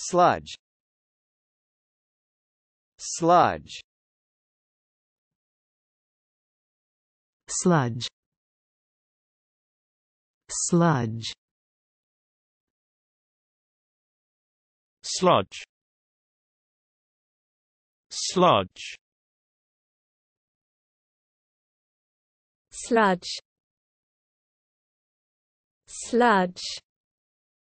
sludge sludge sludge sludge sludge sludge sludge sludge